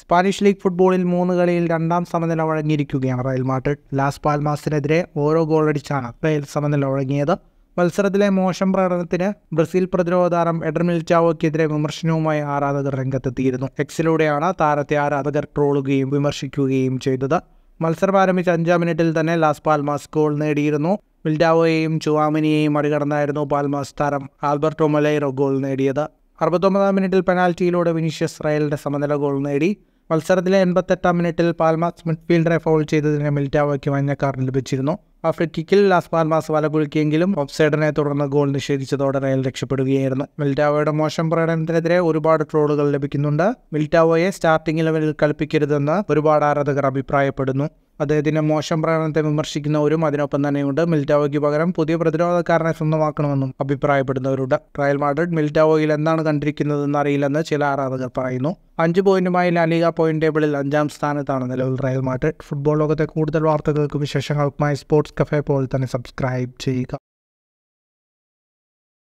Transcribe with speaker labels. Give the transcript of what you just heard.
Speaker 1: Spanish league ഫുട്ബോളിൽ മൂന്ന് കളിയിൽ രണ്ടാം സമനില വഴങ്ങിയിരിക്കുകയാണ് റയൽ മാഡ്രിഡ് ലാസ് പാൽമാസിനെതിരെ ഓരോ ഗോളടിച്ചാണ് റയൽ സമനില വഴങ്ങിയത് മത്സരത്തിലെ മോശം പ്രകടനത്തിന് ബ്രസീൽ പ്രതിരോധ താരം എഡർമിൽചാവോക്കെതിരെ വിമർശനവുമായി ആരാധകർ രംഗത്തെത്തിയിരുന്നു എക്സിലൂടെയാണ് താരത്തെ ആരാധകർ ട്രോളുകയും വിമർശിക്കുകയും ചെയ്തത് മത്സരം ആരംഭിച്ച അഞ്ചാം മിനിറ്റിൽ തന്നെ ലാസ് പാൽമാസ് ഗോൾ നേടിയിരുന്നു മിൽഡാവോയെയും ചുവാമിനിയെയും മറികടന്നായിരുന്നു പാൽമാസ് താരം ആൽബർട്ടോ മൊലൈറോ ഗോൾ നേടിയത് അറുപത്തൊമ്പതാം മിനിറ്റിൽ പെനാൽറ്റിയിലൂടെ വിനീഷ്യസ് റയലിൻ്റെ സമനില ഗോൾ നേടി മത്സരത്തിലെ എൺപത്തെട്ടാം മിനിറ്റിൽ പാൽമാസ് മിഡ്ഫീൽഡറെ ഫൗൾ ചെയ്തതിനെ മിൽറ്റാവോയ്ക്ക് മഞ്ഞ കാർഡ് ലഭിച്ചിരുന്നു ആ ലാസ് പാൽമാസ് വലകുലുക്കിയെങ്കിലും ഓഫ്സൈഡിനെ തുടർന്ന് ഗോൾ നിഷേധിച്ചതോടെ റയൽ രക്ഷപ്പെടുകയായിരുന്നു മിൽറ്റാവോയുടെ മോശം പ്രകടനത്തിനെതിരെ ഒരുപാട് ട്രോളുകൾ ലഭിക്കുന്നുണ്ട് മിൽറ്റാവോയെ സ്റ്റാർട്ടിംഗ് ലെവലിൽ കളിപ്പിക്കരുതെന്ന് ഒരുപാട് ആരാധകർ അഭിപ്രായപ്പെടുന്നു അദ്ദേഹത്തിൻ്റെ മോശം പ്രകടനത്തെ വിമർശിക്കുന്ന ഒരു അതിനൊപ്പം തന്നെയുണ്ട് മിൽറ്റാവോയ്ക്ക് പകരം പുതിയ പ്രതിരോധക്കാരനെ സ്വന്തമാക്കണമെന്നും അഭിപ്രായപ്പെടുന്നവരുണ്ട് റയൽ മാഡ്രിഡ് മിൽറ്റാവോയിൽ എന്താണ് കണ്ടിരിക്കുന്നതെന്ന് അറിയില്ലെന്ന് ചില ആരാധകർ പറയുന്നു അഞ്ച് പോയിന്റുമായി ലാലിക പോയിന്റ് ടേബിളിൽ അഞ്ചാം സ്ഥാനത്താണ് നിലവിൽ റയൽ മാഡ്രിഡ് ഫുട്ബോൾ ലോകത്തെ കൂടുതൽ വാർത്തകൾക്കും വിശേഷങ്ങൾക്കുമായി സ്പോർട്സ് കഫേ പോലെ തന്നെ സബ്സ്ക്രൈബ് ചെയ്യുക